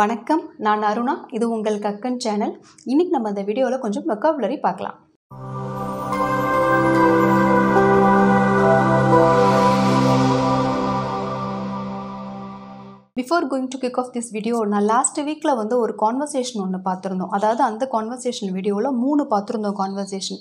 வணக்கம் நான் அருணா இது உங்கள் கக்கன் சேனல் இன்னைக்கு நம்ம இந்த வீடியோவில் கொஞ்சம் வெக்காபுலரி பார்க்கலாம் before going to kick off this video நான் லாஸ்ட் வீக்கில் வந்து ஒரு கான்வர்சேஷன் ஒன்று பார்த்துருந்தோம் அதாவது அந்த கான்வர்சேஷன் வீடியோவில் மூணு பார்த்துருந்தோம் கான்வர்சேஷன்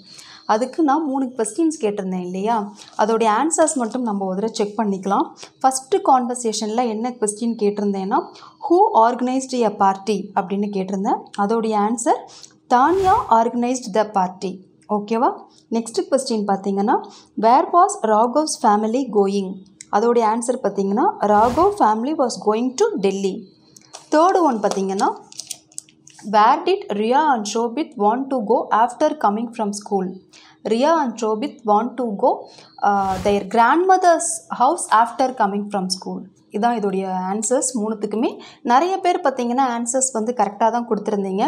அதுக்கு நான் மூணு கொஸ்டின்ஸ் கேட்டிருந்தேன் இல்லையா அதோடைய ஆன்சர்ஸ் மட்டும் நம்ம ஒரு செக் பண்ணிக்கலாம் ஃபஸ்ட்டு கான்வர்சேஷனில் என்ன கொஸ்டின் கேட்டிருந்தேன்னா ஹூ ஆர்கனைஸ்டு எ பார்ட்டி அப்படின்னு கேட்டிருந்தேன் அதோடைய answer Tania organised the party ஓகேவா நெக்ஸ்ட் கொஸ்டின் பார்த்தீங்கன்னா where was Raghav's family going அதோடைய ஆன்சர் பார்த்தீங்கன்னா Raghav family was going to Delhi third one பார்த்தீங்கன்னா Where did Ria and Shobit want to go after coming from school? Ria and Shobit want to go uh, their grandmother's house after coming from school. இதான் இதோடைய answers மூணுத்துக்குமே நிறைய பேர் பார்த்தீங்கன்னா answers வந்து கரெக்டாக தான் கொடுத்துருந்தீங்க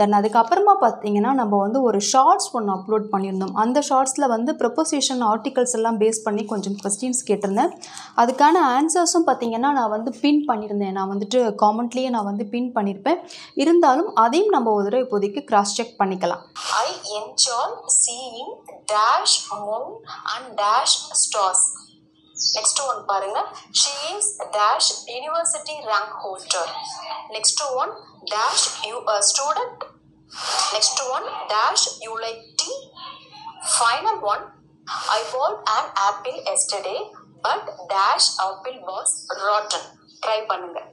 தென் அதுக்கப்புறமா பார்த்தீங்கன்னா நம்ம வந்து ஒரு ஷார்ட்ஸ் ஒன்று அப்லோட் பண்ணியிருந்தோம் அந்த ஷார்ட்ஸில் வந்து ப்ரப்போசிஷன் ஆர்டிகல்ஸ் எல்லாம் பேஸ் பண்ணி கொஞ்சம் கொஸ்டின்ஸ் கேட்டிருந்தேன் அதுக்கான ஆன்சர்ஸும் பார்த்தீங்கன்னா நான் வந்து பின் பண்ணியிருந்தேன் நான் வந்துட்டு காமெண்ட்லேயே நான் வந்து பின் பண்ணியிருப்பேன் இருந்தாலும் அதையும் நம்ம ஒரு தடவை இப்போதைக்கு கிராஸ் செக் பண்ணிக்கலாம் I enjoy seeing dash moon and dash stars பாருங்க she is dash university rank holder next one dash you student next one dash you like tea final one I bought an apple yesterday but dash apple was rotten try பண்ணுங்கள்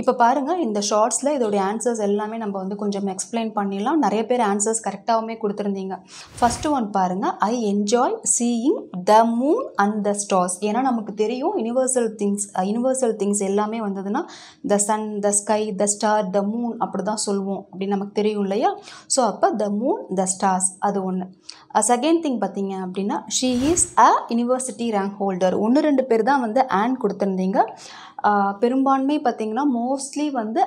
இப்போ பாருங்கள் இந்த ஷார்ட்ஸில் இதோடைய answers எல்லாமே நம்ம வந்து கொஞ்சம் எக்ஸ்பிளைன் பண்ணிடலாம் நிறைய பேர் ஆன்சர்ஸ் கரெக்டாகவுமே கொடுத்துருந்தீங்க ஃபஸ்ட்டு ஒன் பாருங்கள் I enjoy seeing the moon and the stars ஏன்னா நமக்கு தெரியும் யூனிவர்சல் திங்ஸ் யூனிவர்சல் திங்ஸ் எல்லாமே வந்ததுன்னா the sun the sky the star the moon அப்படி தான் சொல்லுவோம் அப்படின்னு நமக்கு தெரியும் இல்லையா ஸோ அப்போ த மூன் த ஸ்டார்ஸ் அது ஒன்று செகண்ட் திங் பார்த்தீங்க அப்படின்னா she is a university rank holder ஒன்று ரெண்டு பேர் தான் வந்து ஆன் கொடுத்துருந்தீங்க பெரும்பான்மை பார்த்திங்கன்னா மோஸ்ட்லி வந்து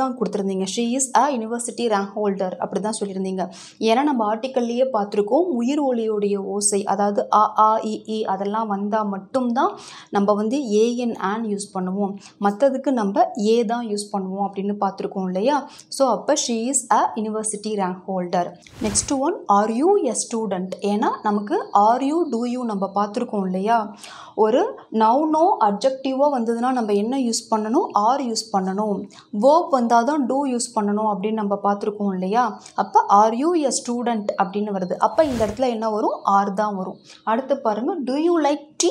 தான் கொடுத்துருந்தீங்க she is a university rank holder அப்படி தான் சொல்லியிருந்தீங்க ஏன்னா நம்ம ஆர்டிக்கல்லையே பார்த்துருக்கோம் உயிர் ஒளியோடைய ஓசை அதாவது அ ஆ இ அதெல்லாம் வந்தால் மட்டும்தான் நம்ம வந்து ஏஎன் ஆன் யூஸ் பண்ணுவோம் மற்றதுக்கு நம்ம ஏ தான் யூஸ் பண்ணுவோம் அப்படின்னு பார்த்துருக்கோம் இல்லையா ஸோ அப்போ she is a university rank holder next one are you a student ஏன்னா நமக்கு ஆர் யூ டூ யூ நம்ம பார்த்துருக்கோம் இல்லையா ஒரு நவுனோ அப்ஜெக்டிவோ வந்ததுன்னா நம்ம என்ன யூஸ் பண்ணணும் ஆர் யூஸ் பண்ணணும் வோ வேர்ப் வந்தால் தான் டூ யூஸ் பண்ணணும் அப்படின்னு நம்ம பார்த்துருக்கோம் இல்லையா அப்போ ஆர் யூ எ ஸ்டூடெண்ட் அப்படின்னு வருது அப்போ இந்த இடத்துல என்ன வரும் ஆர் தான் வரும் அடுத்து பாருங்கள் do you like tea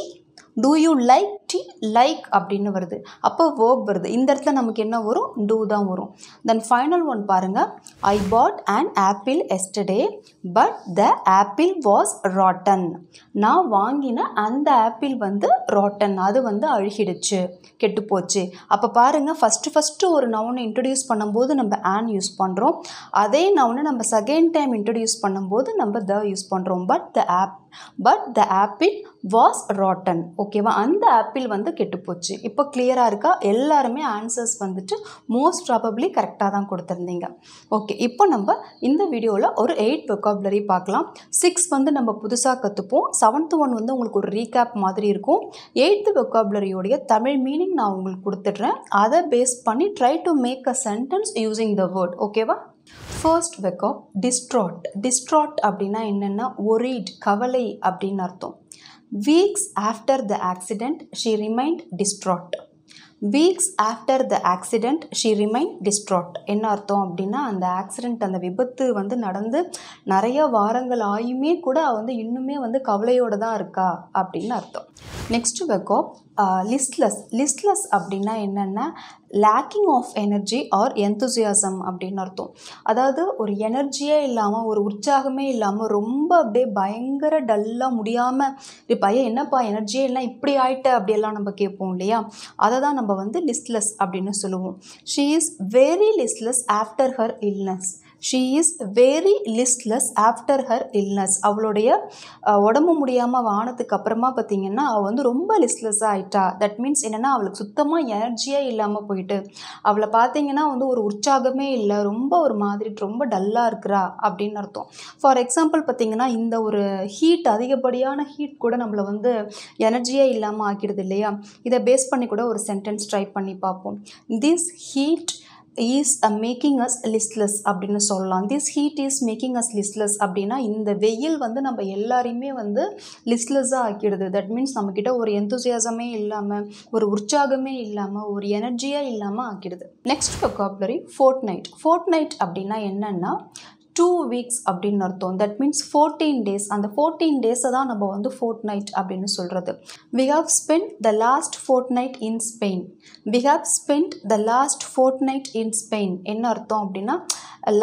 do you like tea like அப்படின்னு வருது அப்போ வேர்ப் வருது இந்த இடத்துல நமக்கு என்ன வரும் டூ தான் வரும் தென் ஃபைனல் ஒன் பாருங்கள் I bought an apple yesterday but the apple was rotten நான் வாங்கின அந்த ஆப்பிள் வந்து ராட்டன் அது வந்து அழுகிடுச்சு கெட்டு போச்சு அப்போ பாருங்கள் ஃபஸ்ட்டு ஃபஸ்ட்டு ஒரு நவுனை இன்ட்ரடியூஸ் பண்ணும்போது நம்ம ஆன் யூஸ் பண்ணுறோம் அதே நவுனை நம்ம செகண்ட் டைம் இன்ட்ரடியூஸ் பண்ணும்போது நம்ம த யூஸ் பண்ணுறோம் but the app but the apple was rotten ஓகேவா அந்த ஆப்பிள் வந்து கெட்டுப்போச்சு இப்போ கிளியராக இருக்கா எல்லாருமே ஆன்சர்ஸ் வந்துட்டு மோஸ்ட் ப்ராபப்ளி கரெக்டாக தான் கொடுத்துருந்தீங்க ஓகே இப்போ நம்ம இந்த வீடியோவில் ஒரு எயிட் வெக்காபுலரி பார்க்கலாம் சிக்ஸ் வந்து நம்ம புதுசாக கற்றுப்போம் செவன்த்து ஒன் வந்து உங்களுக்கு ஒரு ரீகேப் மாதிரி இருக்கும் எயித்து வெக்காபுலரியோடைய தமிழ் மீனிங் நான் உங்களுக்கு கொடுத்துட்றேன் அதை பேஸ் பண்ணி try to make a sentence using the word ஓகேவா ஃபர்ஸ்ட் வெக்கப் டிஸ்ட்ராட் டிஸ்ட்ராட் அப்படின்னா என்னென்னா ஒரீட் கவலை அப்படின்னு அர்த்தம் Weeks after the accident, she remained distraught. Weeks after the accident she remained distraught என்ன அர்த்தம் அப்படின்னா அந்த ஆக்சிடெண்ட் அந்த விபத்து வந்து நடந்து நிறைய வாரங்கள் ஆயுமே கூட வந்து இன்னுமே வந்து கவலையோடு தான் இருக்கா அப்படின்னு அர்த்தம் நெக்ஸ்ட்டு வெக்கோப் லிஸ்ட்லெஸ் லிஸ்ட்லெஸ் அப்படின்னா என்னென்னா lacking of energy or enthusiasm அப்படின்னு அர்த்தம் அதாவது ஒரு எனர்ஜியே இல்லாமல் ஒரு உற்சாகமே இல்லாமல் ரொம்ப அப்படியே பயங்கர டல்லாக முடியாமல் பையன் என்னப்பா எனர்ஜியே இல்லை இப்படி ஆயிட்ட அப்படியெல்லாம் நம்ம கேட்போம் இல்லையா அதை தான் நம்ம வந்து லிஸ்ட்லெஸ் அப்படின்னு சொல்லுவோம் she is very listless after her illness she is very listless after her illness அவளுடைய உடம்பு முடியாமல் ஆனதுக்கு அப்புறமா பார்த்திங்கன்னா அவள் வந்து ரொம்ப லிஸ்ட்லெஸ்ஸாக ஆகிட்டா தட் மீன்ஸ் என்னென்னா அவளுக்கு சுத்தமாக எனர்ஜியாக இல்லாமல் போயிட்டு அவளை பார்த்தீங்கன்னா வந்து ஒரு உற்சாகமே இல்லை ரொம்ப ஒரு மாதிரி ரொம்ப டல்லாக இருக்கிறா அப்படின்னு அர்த்தம் ஃபார் எக்ஸாம்பிள் பார்த்தீங்கன்னா இந்த ஒரு ஹீட் அதிகப்படியான ஹீட் கூட நம்மளை வந்து எனர்ஜியே இல்லாமல் ஆக்கிடுது இல்லையா இதை பேஸ் பண்ணி கூட ஒரு சென்டென்ஸ் ட்ரை பண்ணி பார்ப்போம் this heat is making us listless அப்படின்னு சொல்லலாம் this heat is making us listless அப்படின்னா இந்த வெயில் வந்து நம்ம எல்லாரையுமே வந்து லிஸ்ட்லெஸ்ஸாக ஆக்கிடுது தட் மீன்ஸ் நம்மக்கிட்ட ஒரு எந்தூசியாசமே இல்லாமல் ஒரு உற்சாகமே இல்லாமல் ஒரு எனர்ஜியாக இல்லாமல் ஆக்கிடுது next vocabulary fortnight fortnight அப்படின்னா என்னென்னா டூ வீக்ஸ் அப்படின்னு அர்த்தம் தட் மீன்ஸ் ஃபோர்டீன் டேஸ் அந்த ஃபோர்டீன் டேஸை தான் நம்ம வந்து ஃபோர்ட் நைட் அப்படின்னு சொல்கிறது we have spend the last fortnight in Spain we have spend the last fortnight in Spain என்ன அர்த்தம் அப்படின்னா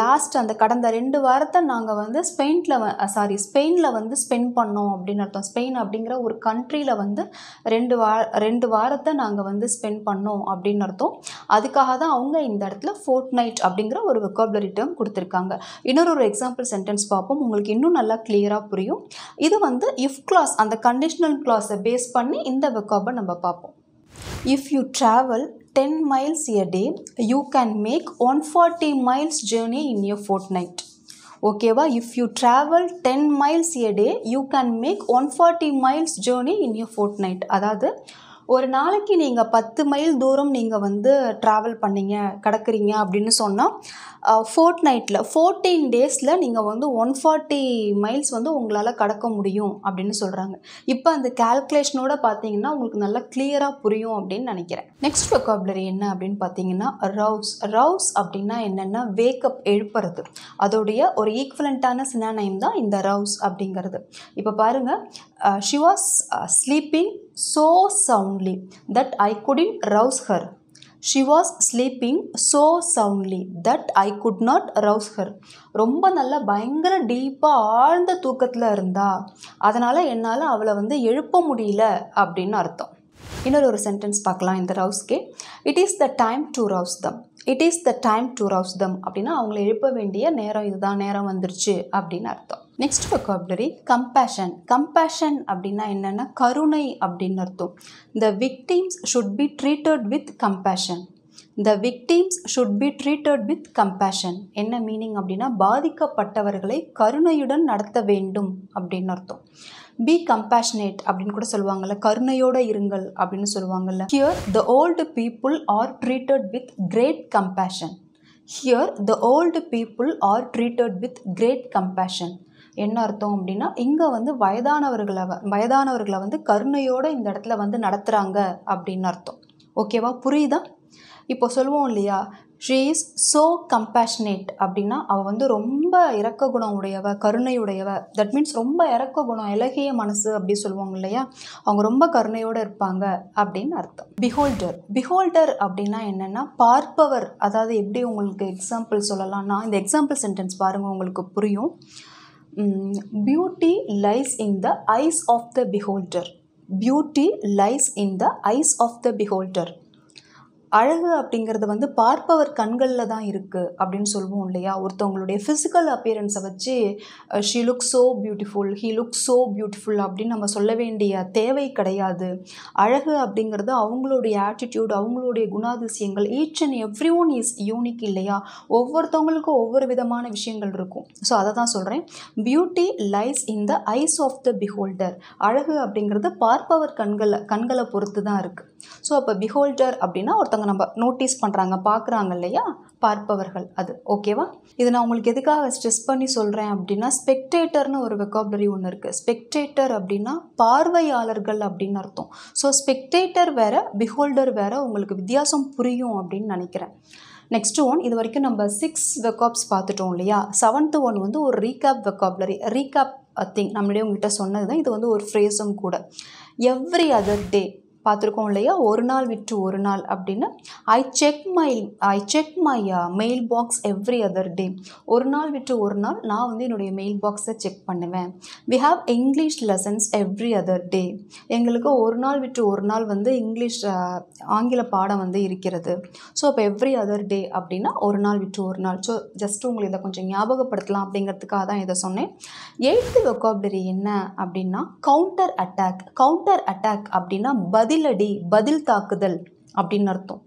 லாஸ்ட் அந்த கடந்த ரெண்டு வாரத்தை நாங்கள் வந்து ஸ்பெயினில் சாரி ஸ்பெயினில் வந்து ஸ்பெண்ட் பண்ணோம் அப்படின்னு அர்த்தம் ஸ்பெயின் அப்படிங்கிற ஒரு கண்ட்ரியில் வந்து ரெண்டு வா ரெண்டு வாரத்தை நாங்கள் வந்து ஸ்பெண்ட் பண்ணோம் அப்படின்னு அர்த்தம் அதுக்காக தான் அவங்க இந்த இடத்துல ஃபோர்ட் நைட் அப்படிங்கிற ஒரு வெக்காபுலரி டேர்ம் கொடுத்துருக்காங்க இன்னொரு ஒரு எக்ஸாம்பிள் சென்டென்ஸ் பார்ப்போம் உங்களுக்கு இன்னும் நல்லா கிளியராக புரியும் இது வந்து இஃப் கிளாஸ் அந்த கண்டிஷனல் கிளாஸை பேஸ் பண்ணி இந்த வெக்காபை நம்ம பார்ப்போம் if you travel ten miles a day you can make one forty miles journey in year fortnight ஓகேவா if you travel ten miles a day you can make one forty miles journey in year fortnight அதாவது ஒரு நாளைக்கு நீங்கள் பத்து mile தூரம் நீங்கள் வந்து travel பண்ணீங்க கிடக்குறீங்க அப்படின்னு சொன்னால் ஃபோர்ட் நைட்டில் ஃபோர்டீன் டேஸில் நீங்கள் வந்து ஒன் ஃபார்ட்டி மைல்ஸ் வந்து உங்களால் கடக்க முடியும் அப்படின்னு சொல்கிறாங்க இப்போ அந்த கேல்குலேஷனோட பார்த்தீங்கன்னா உங்களுக்கு நல்லா கிளியராக புரியும் அப்படின்னு நினைக்கிறேன் நெக்ஸ்ட் வொக்காபுலரி என்ன அப்படின்னு பார்த்தீங்கன்னா ரவுஸ் ரவுஸ் அப்படின்னா என்னென்னா வேக்கப் எழுப்புறது அதோடைய ஒரு ஈக்குவலண்ட்டான சினானைம் தான் இந்த ரவுஸ் அப்படிங்கிறது இப்போ பாருங்கள் she was sleeping so soundly that I couldn't rouse her. She was sleeping so soundly that I could not rouse her ரொம்ப நல்லா பயங்கர டீப்பாக ஆழ்ந்த தூக்கத்தில் இருந்தா அதனால் என்னால் அவளை வந்து எழுப்ப முடியல அப்படின்னு அர்த்தம் இன்னொரு ஒரு சென்டென்ஸ் பார்க்கலாம் இந்த ரவுஸ்கே it is the time to rouse them it is the time to rouse them அப்படின்னா அவங்களை எழுப்ப வேண்டிய நேரம் இதுதான் நேரம் வந்துருச்சு அப்படின்னு அர்த்தம் நெக்ஸ்ட் வெக்காபுலரி கம்பேஷன் கம்பேஷன் அப்படின்னா என்னென்னா கருணை அப்படின்னு அர்த்தம் the victims should be treated with compassion the victims should be treated with compassion என்ன மீனிங் அப்படின்னா பாதிக்கப்பட்டவர்களை கருணையுடன் நடத்த வேண்டும் அப்படின்னு அர்த்தம் பி கம்பேஷனேட் அப்படின்னு கூட சொல்லுவாங்கல்ல கருணையோடு இருங்கள் அப்படின்னு சொல்லுவாங்கல்ல here the old people are treated with great compassion here the old people are treated with great compassion என்ன அர்த்தம் அப்படின்னா இங்கே வந்து வயதானவர்களை வயதானவர்களை வந்து கருணையோடு இந்த இடத்துல வந்து நடத்துகிறாங்க அப்படின்னு அர்த்தம் ஓகேவா புரியுதா இப்போ சொல்லுவோம் இல்லையா ஷீ இஸ் ஸோ கம்பேஷனேட் அப்படின்னா அவள் வந்து ரொம்ப இறக்க குணம் உடையவ கருணையுடையவ தட் மீன்ஸ் ரொம்ப இறக்க குணம் இலகிய மனசு அப்படி சொல்லுவாங்க இல்லையா அவங்க ரொம்ப கருணையோடு இருப்பாங்க அப்படின்னு அர்த்தம் பிஹோல்டர் பிஹோல்டர் அப்படின்னா என்னென்னா பார்ப்பவர் அதாவது எப்படி உங்களுக்கு எக்ஸாம்பிள் சொல்லலாம்னா இந்த எக்ஸாம்பிள் சென்டென்ஸ் பாருங்கள் உங்களுக்கு புரியும் beauty lies in the eyes of the beholder beauty lies in the eyes of the beholder அழகு அப்படிங்கிறது வந்து பார்ப்பவர் கண்களில் தான் இருக்குது அப்படின்னு சொல்லுவோம் இல்லையா ஒருத்தவங்களுடைய ஃபிசிக்கல் அப்பியரன்ஸை வச்சு she look so beautiful he look so beautiful அப்படின்னு நம்ம சொல்ல வேண்டிய தேவை கிடையாது அழகு அப்படிங்கிறது அவங்களுடைய ஆட்டிடியூட் அவங்களுடைய குணாதிசயங்கள் each and every one is unique இல்லையா ஒவ்வொருத்தவங்களுக்கும் ஒவ்வொரு விதமான விஷயங்கள் இருக்கும் ஸோ அதை தான் சொல்கிறேன் beauty lies in the eyes of the beholder அழகு அப்படிங்கிறது பார்ப்பவர் கண்களை கண்களை பொறுத்து தான் இருக்குது ஸோ அப்போ பிஹோல்டர் அப்படின்னா ஒருத்தவங்க நம்ம நோட்டீஸ் பண்ணுறாங்க பார்க்குறாங்க இல்லையா பார்ப்பவர்கள் அது ஓகேவா இதை நான் உங்களுக்கு எதுக்காக ஸ்ட்ரெஸ் பண்ணி சொல்கிறேன் அப்படின்னா ஸ்பெக்டேட்டர்னு ஒரு வெக்காபுலரி ஒன்று இருக்குது ஸ்பெக்டேட்டர் அப்படின்னா பார்வையாளர்கள் அப்படின்னு அர்த்தம் ஸோ ஸ்பெக்டேட்டர் வேறு பிஹோல்டர் வேறு உங்களுக்கு வித்தியாசம் புரியும் அப்படின்னு நினைக்கிறேன் நெக்ஸ்ட் ஒன் இது வரைக்கும் நம்ம சிக்ஸ் வெக்காப்ஸ் பார்த்துட்டோம் இல்லையா செவன்த்து ஒன் வந்து ஒரு ரீகேப் வெக்காப்லரி ரீகேப் திங் நம்மளே உங்ககிட்ட சொன்னது தான் இது வந்து ஒரு ஃப்ரேஸும் கூட எவ்ரி அதர் டே பார்த்துருக்கோம் இல்லையா ஒரு நாள் விட்டு ஒரு நாள் அப்படின்னு I check my I check my mail box every other day ஒரு நாள் விட்டு ஒரு நாள் நான் வந்து என்னுடைய மெயில் பாக்ஸை செக் பண்ணுவேன் we have English lessons every other day எங்களுக்கு ஒரு நாள் விட்டு ஒரு நாள் வந்து இங்கிலீஷ் uh, ஆங்கில பாடம் வந்து இருக்கிறது ஸோ அப்போ எவ்ரி அதர் டே அப்படின்னா ஒரு நாள் விட்டு ஒரு நாள் ஸோ ஜஸ்ட் உங்களை இதை கொஞ்சம் ஞாபகப்படுத்தலாம் அப்படிங்கிறதுக்காக தான் இதை சொன்னேன் எயித்து வெக்காபரி என்ன அப்படின்னா கவுண்டர் அட்டாக் கவுண்டர் அட்டாக் அப்படின்னா பதில் பதிலடி பதில் தாக்குதல் அப்படின்னு அர்த்தம்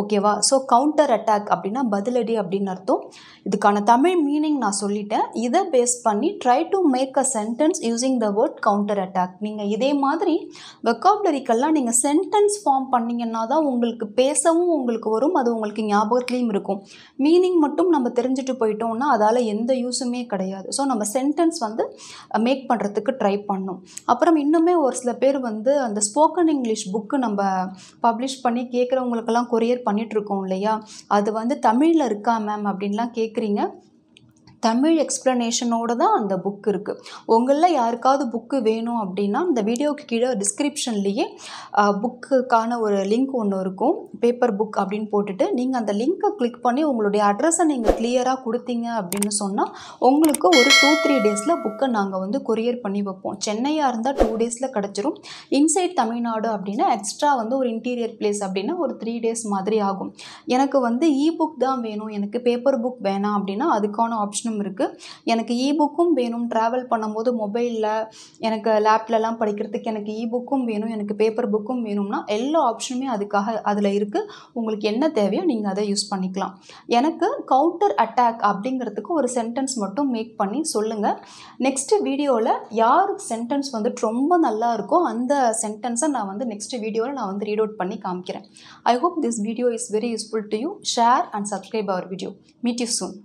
ஓகேவா ஸோ கவுண்டர் அட்டாக் அப்படின்னா பதிலடி அப்படின்னு அர்த்தம் இதுக்கான தமிழ் மீனிங் நான் சொல்லிட்டேன் இதை பேஸ் பண்ணி try to make a sentence using the word counter attack நீங்கள் இதே மாதிரி வெக்காபுலரிக்கெல்லாம் நீங்கள் சென்டென்ஸ் ஃபார்ம் பண்ணிங்கன்னா தான் உங்களுக்கு பேசவும் உங்களுக்கு வரும் அது உங்களுக்கு ஞாபகத்துலேயும் இருக்கும் மீனிங் மட்டும் நம்ம தெரிஞ்சுட்டு போயிட்டோம்னா அதால் எந்த யூஸுமே கிடையாது ஸோ நம்ம சென்டென்ஸ் வந்து மேக் பண்ணுறதுக்கு ட்ரை பண்ணோம் அப்புறம் இன்னுமே ஒரு சில பேர் வந்து அந்த ஸ்போக்கன் இங்கிலீஷ் புக்கு நம்ம பப்ளிஷ் பண்ணி கேட்குறவங்களுக்கெல்லாம் கொரியர் பண்ணிகிட்ருக்கோம் இல்லையா அது வந்து தமிழில் இருக்கா மேம் அப்படின்லாம் கேட்குறீங்க தமிழ் எக்ஸ்ப்ளனேஷனோட தான் அந்த புக் இருக்குது உங்களில் யாருக்காவது புக்கு வேணும் அப்படின்னா இந்த வீடியோக்கு கீழே டிஸ்கிரிப்ஷன்லேயே புக்குக்கான ஒரு லிங்க் ஒன்று இருக்கும் பேப்பர் புக் அப்படின்னு போட்டுட்டு நீங்கள் அந்த லிங்க்கை கிளிக் பண்ணி உங்களுடைய அட்ரஸை நீங்கள் கிளியராக கொடுத்தீங்க அப்படின்னு சொன்னால் உங்களுக்கு ஒரு டூ த்ரீ டேஸில் புக்கை நாங்கள் வந்து கொரியர் பண்ணி வைப்போம் சென்னையாக இருந்தால் டூ டேஸில் கிடச்சிரும் இன்சைட் தமிழ்நாடு அப்படின்னா எக்ஸ்ட்ரா வந்து ஒரு இன்டீரியர் பிளேஸ் அப்படின்னா ஒரு த்ரீ டேஸ் மாதிரி ஆகும் எனக்கு வந்து இ புக் தான் வேணும் எனக்கு பேப்பர் புக் வேணாம் அப்படின்னா அதுக்கான ஆப்ஷன் ஆப்ஷனும் இருக்குது எனக்கு இ புக்கும் வேணும் ட்ராவல் பண்ணும்போது மொபைலில் எனக்கு லேப்லலாம் படிக்கிறதுக்கு எனக்கு இ புக்கும் வேணும் எனக்கு பேப்பர் புக்கும் வேணும்னா எல்லா ஆப்ஷனுமே அதுக்காக அதில் இருக்குது உங்களுக்கு என்ன தேவையோ நீங்கள் அதை யூஸ் பண்ணிக்கலாம் எனக்கு கவுண்டர் அட்டாக் அப்படிங்கிறதுக்கு ஒரு சென்டென்ஸ் மட்டும் மேக் பண்ணி சொல்லுங்கள் நெக்ஸ்ட்டு வீடியோவில் யார் சென்டென்ஸ் வந்துட்டு ரொம்ப நல்லா இருக்கோ அந்த சென்டென்ஸை நான் வந்து நெக்ஸ்ட் வீடியோவில் நான் வந்து ரீட் அவுட் பண்ணி காமிக்கிறேன் I hope this video is very useful to you share and subscribe our video meet you soon